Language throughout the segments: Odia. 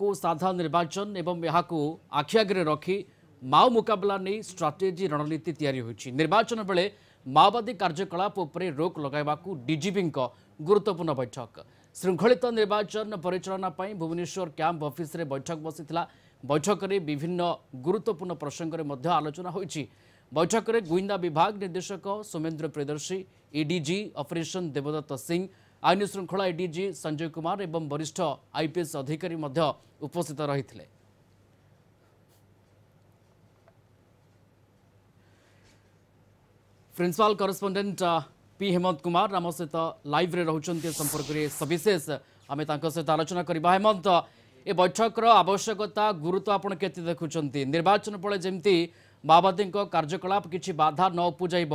କୁ ସାଧାରଣ ନିର୍ବାଚନ ଏବଂ ଏହାକୁ ଆଖି ଆଗରେ ରଖି ମାଓ ମୁକାବିଲା ନେଇ ଷ୍ଟ୍ରାଟେଜି ରଣନୀତି ତିଆରି ହୋଇଛି ନିର୍ବାଚନ ବେଳେ ମାଓବାଦୀ କାର୍ଯ୍ୟକଳାପ ଉପରେ ରୋକ ଲଗାଇବାକୁ ଡିଜିପିଙ୍କ ଗୁରୁତ୍ୱପୂର୍ଣ୍ଣ ବୈଠକ ଶୃଙ୍ଖଳିତ ନିର୍ବାଚନ ପରିଚାଳନା ପାଇଁ ଭୁବନେଶ୍ୱର କ୍ୟାମ୍ପ ଅଫିସରେ ବୈଠକ ବସିଥିଲା ବୈଠକରେ ବିଭିନ୍ନ ଗୁରୁତ୍ୱପୂର୍ଣ୍ଣ ପ୍ରସଙ୍ଗରେ ମଧ୍ୟ ଆଲୋଚନା ହୋଇଛି ବୈଠକରେ ଗୁଇନ୍ଦା ବିଭାଗ ନିର୍ଦ୍ଦେଶକ Somendra Priyadarshi IDG e operation Debadatta Singh ଆଇନ ଶୃଙ୍ଖଳା ଏଡିଜି ସଞ୍ଜୟ କୁମାର ଏବଂ ବରିଷ୍ଠ ଆଇପିଏସ୍ ଅଧିକାରୀ ମଧ୍ୟ ଉପସ୍ଥିତ ରହିଥିଲେ principal correspondent P Hemant Kumar ଆମ ସହିତ ଲାଇଭ୍ରେ ରହୁଛନ୍ତି ଏ ସମ୍ପର୍କରେ ସବିଶେଷ ଆମେ ତାଙ୍କ ସହିତ ଆଲୋଚନା କରିବା ହେମନ୍ତ uh, ଏ ବୈଠକର ଆବଶ୍ୟକତା ଗୁରୁତ୍ୱ ଆପଣ କେତେ ଦେଖୁଛନ୍ତି ନିର୍ବାଚନ ବେଳେ ଯେମିତି ମାଓବାଦୀଙ୍କ କାର୍ଯ୍ୟକଳାପ କିଛି ବାଧା ନ ଉପୁଜାଇବ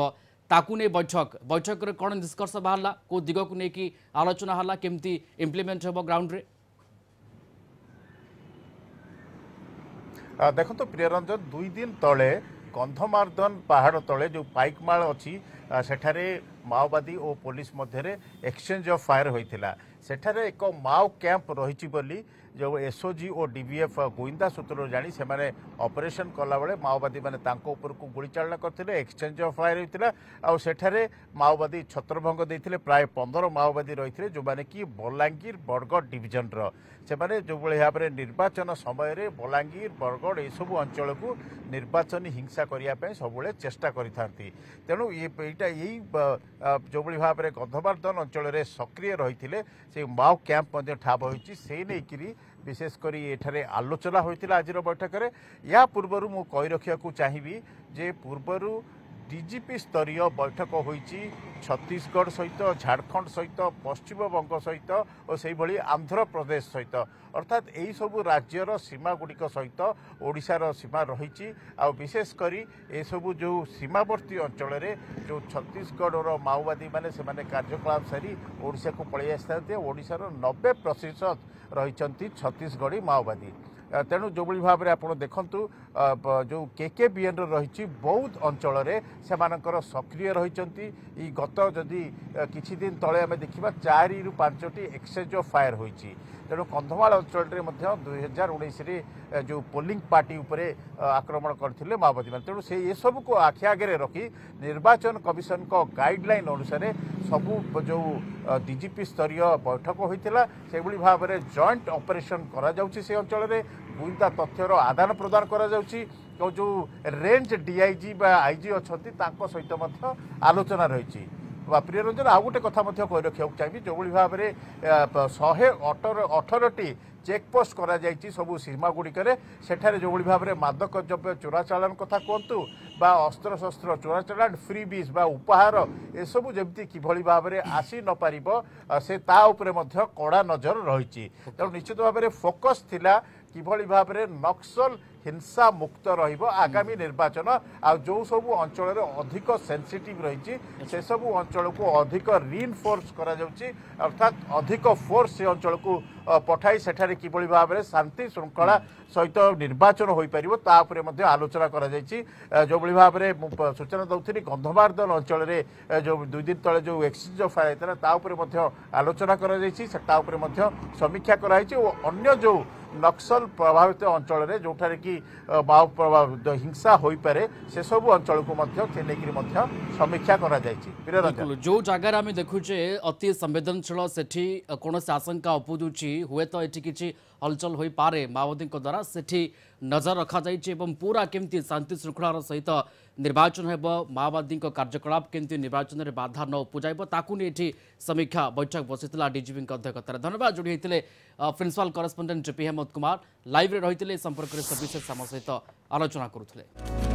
ताकू नहीं बैठक बैठक कौन निष्कर्ष बाहर को दिग नहीं कि आलोचना है केमती इम्प्लीमेंट हम ग्राउंड देखो तो प्रियरंजन दुई दिन तले कंधमार्दन पहाड़ तले जो पाइकमाल अच्छी ସେଠାରେ ମାଓବାଦୀ ଓ ପୋଲିସ ମଧ୍ୟରେ ଏକ୍ସଚେଞ୍ଜ ଅଫ୍ ଫାୟାର ହୋଇଥିଲା ସେଠାରେ ଏକ ମାଓ କ୍ୟାମ୍ପ ରହିଛି ବୋଲି ଯେଉଁ ଏସ୍ଓଜି ଓ ଡିଭିଏଫ୍ ଗୁଇନ୍ଦା ସୂତ୍ରରୁ ଜାଣି ସେମାନେ ଅପରେସନ୍ କଲାବେଳେ ମାଓବାଦୀମାନେ ତାଙ୍କ ଉପରକୁ ଗୁଳିଚାଳନା କରିଥିଲେ ଏକ୍ସଚେଞ୍ଜ ଅଫ୍ ଫାୟାର ହୋଇଥିଲା ଆଉ ସେଠାରେ ମାଓବାଦୀ ଛତ୍ରଭଙ୍ଗ ଦେଇଥିଲେ ପ୍ରାୟ ପନ୍ଦର ମାଓବାଦୀ ରହିଥିଲେ ଯେଉଁମାନେ କି ବଲାଙ୍ଗୀର ବରଗଡ଼ ଡିଭିଜନର ସେମାନେ ଯେଉଁଭଳି ଭାବରେ ନିର୍ବାଚନ ସମୟରେ ବଲାଙ୍ଗୀର ବରଗଡ଼ ଏସବୁ ଅଞ୍ଚଳକୁ ନିର୍ବାଚନୀ ହିଂସା କରିବା ପାଇଁ ସବୁବେଳେ ଚେଷ୍ଟା କରିଥାନ୍ତି ତେଣୁ ଏଇଟା ଏଇଟା ଏଇ ଯେଉଁଭଳି ଭାବରେ ଗନ୍ଧବର୍ଦ୍ଧନ ଅଞ୍ଚଳରେ ସକ୍ରିୟ ରହିଥିଲେ ସେ ମାଓ କ୍ୟାମ୍ପ ମଧ୍ୟ ଠାବ ହୋଇଛି ସେଇ ନେଇକିରି ବିଶେଷ କରି ଏଠାରେ ଆଲୋଚନା ହୋଇଥିଲା ଆଜିର ବୈଠକରେ ଏହା ପୂର୍ବରୁ ମୁଁ କହି ରଖିବାକୁ ଚାହିଁବି ଯେ ପୂର୍ବରୁ ଡିଜିପି ସ୍ତରୀୟ ବୈଠକ ହୋଇଛି ଛତିଶଗଡ଼ ସହିତ ଝାଡ଼ଖଣ୍ଡ ସହିତ ପଶ୍ଚିମବଙ୍ଗ ସହିତ ଓ ସେହିଭଳି ଆନ୍ଧ୍ରପ୍ରଦେଶ ସହିତ ଅର୍ଥାତ୍ ଏହିସବୁ ରାଜ୍ୟର ସୀମାଗୁଡ଼ିକ ସହିତ ଓଡ଼ିଶାର ସୀମା ରହିଛି ଆଉ ବିଶେଷ କରି ଏସବୁ ଯେଉଁ ସୀମାବର୍ତ୍ତୀ ଅଞ୍ଚଳରେ ଯେଉଁ ଛତିଶଗଡ଼ର ମାଓବାଦୀମାନେ ସେମାନେ କାର୍ଯ୍ୟକଳାପ ସାରି ଓଡ଼ିଶାକୁ ପଳାଇ ଆସିଥାନ୍ତି ଓଡ଼ିଶାର ନବେ ପ୍ରତିଶତ ରହିଛନ୍ତି ଛତିଶଗଡ଼ି ମାଓବାଦୀ ତେଣୁ ଯେଉଁଭଳି ଭାବରେ ଆପଣ ଦେଖନ୍ତୁ ଯେଉଁ କେକେବିଏନ୍ର ରହିଛି ବୌଦ୍ଧ ଅଞ୍ଚଳରେ ସେମାନଙ୍କର ସକ୍ରିୟ ରହିଛନ୍ତି ଏଇ ଗତ ଯଦି କିଛି ଦିନ ତଳେ ଆମେ ଦେଖିବା ଚାରିରୁ ପାଞ୍ଚଟି ଏକ୍ସଚେଞ୍ଜ ଅଫ୍ ଫାୟାର ହୋଇଛି ତେଣୁ କନ୍ଧମାଳ ଅଞ୍ଚଳରେ ମଧ୍ୟ ଦୁଇହଜାର ଉଣେଇଶରେ ଯେଉଁ ପୋଲିଂ ପାର୍ଟି ଉପରେ ଆକ୍ରମଣ କରିଥିଲେ ମାଓବାଦୀମାନେ ତେଣୁ ସେ ଏସବୁକୁ ଆଖି ଆଗରେ ରଖି ନିର୍ବାଚନ କମିଶନଙ୍କ ଗାଇଡ଼ଲାଇନ୍ ଅନୁସାରେ ସବୁ ଯେଉଁ ଡିଜିପି ସ୍ତରୀୟ ବୈଠକ ହୋଇଥିଲା ସେଭଳି ଭାବରେ ଜଏଣ୍ଟ ଅପରେସନ୍ କରାଯାଉଛି ସେ ଅଞ୍ଚଳରେ ଗୁଇନ୍ଦା ତଥ୍ୟର ଆଦାନ ପ୍ରଦାନ କରାଯାଉଛି ଯେଉଁ ରେଞ୍ଜ ଡିଆଇଜି ବା ଆଇଜି ଅଛନ୍ତି ତାଙ୍କ ସହିତ ମଧ୍ୟ ଆଲୋଚନା ରହିଛି ପ୍ରିୟ ରଞ୍ଜନ ଆଉ ଗୋଟେ କଥା ମଧ୍ୟ କହି ରଖିବାକୁ ଚାହିଁବି ଯେଉଁଭଳି ଭାବରେ ଶହେ ଅଠର ଅଠରଟି ଚେକ୍ପୋଷ୍ଟ କରାଯାଇଛି ସବୁ ସୀମାଗୁଡ଼ିକରେ ସେଠାରେ ଯେଉଁଭଳି ଭାବରେ ମାଦକ ଦ୍ରବ୍ୟ ଚୋରାଚାଲାଣ କଥା କୁହନ୍ତୁ বা অস্ত্রশস্ত্র চোরাচালাণ ফ্রি বিজ বা উপহার এসবু যেমি কিভাবে ভাবে আসি নপারিব সে তা উপরে মধ্য কড়া নজর রয়েছে তেমন নিশ্চিত ভাবে ফোকস লা কিভাবে ভাবে নক্সল হিংসা মুক্ত রহব আগামী নির্বাচন আবু অঞ্চলের অধিক সেনসিটিভ রয়েছে সেসব অঞ্চলক অধিক রিইনফোর্স করা যাচ্ছে অর্থাৎ অধিক ফোর্স সে অঞ্চলক পঠাই সেখানে কিভাবে ভাবে শান্তি শৃঙ্খলা সহিত নির্বাচন হয়েপার তা উপরে মধ্যে আলোচনা করা যাই যেভাবে ভাবে সূচনা দেউলি গন্ধমার্দন অঞ্চলের যে দুই দিন তলে যে এক্সচেঞ্জ অফ ফায়ার তা উপরে আলোচনা করা যাই তা উপরে সমীক্ষা করা হয়েছে ও অন্য যে নকসল প্রভাবিত অঞ্চলের যেঠারে কি ଯେମିତି ହିଂସା ହୋଇପାରେ ସେସବୁ ଅଞ୍ଚଳକୁ ମଧ୍ୟ ନେଇକରି ମଧ୍ୟ ସମୀକ୍ଷା କରାଯାଇଛି ଯେଉଁ ଜାଗାରେ ଆମେ ଦେଖୁଛେ ଅତି ସମ୍ବେଦନଶୀଳ ସେଠି କୌଣସି ଆଶଙ୍କା ଉପୁଜୁଛି ହୁଏତ ଏଠି କିଛି ହଲଚଲ ହୋଇପାରେ ମାଓବାଦୀଙ୍କ ଦ୍ୱାରା ସେଠି ନଜର ରଖାଯାଇଛି ଏବଂ ପୁରା କେମିତି ଶାନ୍ତି ଶୃଙ୍ଖଳାର ସହିତ নির্বাচন হব মাওবাদী কার্যকলাপ কেমি নির্বাচনের বাধা ন উপজাইব তাকে নিয়ে এটি সমীক্ষা বৈঠক বসি ডিজিপি অধ্যক্ষতার ধন্যবাদ যোড়ি হয়েছে principal correspondent J P Hemant Kumar লাইভে রয়েছে সম্পর্কের সবিশেষ আম সহ আলোচনা করুলে